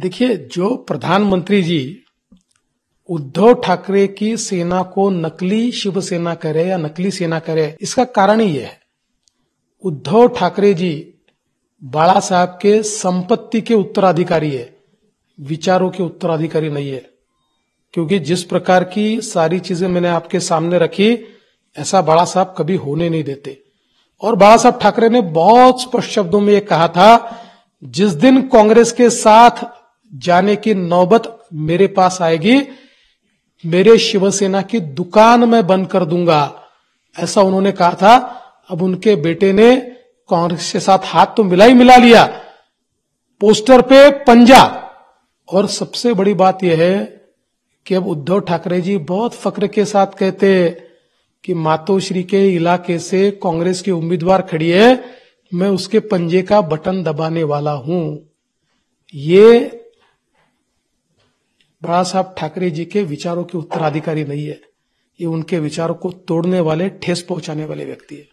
देखिए, जो प्रधानमंत्री जी उद्धव ठाकरे की सेना को नकली शिवसेना करे या नकली सेना करे इसका कारण ही है। उद्धव ठाकरे जी बाला साहब के संपत्ति के उत्तराधिकारी है, विचारों के उत्तराधिकारी नहीं है। क्योंकि जिस प्रकार की सारी चीजें मैंने आपके सामने रखी, ऐसा बाला साहब कभी होने नहीं देते। और बाला साहब ठाकरे ने बहुत स्पष्ट शब्दों में यह कहा था जिस दिन कांग्रेस के साथ जाने की नौबत मेरे पास आएगी मेरे शिवसेना की दुकान में बंद कर दूंगा ऐसा उन्होंने कहा था अब उनके बेटे ने कांग्रेस के साथ हाथ तो मिला ही मिला लिया पोस्टर पे पंजा और सबसे बड़ी बात यह है कि अब उद्धव ठाकरे जी बहुत फक्र के साथ कहते कि मातोश्री के इलाके से कांग्रेस की उम्मीदवार खड़ी है मैं उसके पंजे का बटन दबाने वाला हूं ये बाला साहब ठाकरे जी के विचारों के उत्तराधिकारी नहीं है ये उनके विचारों को तोड़ने वाले ठेस पहुंचाने वाले व्यक्ति है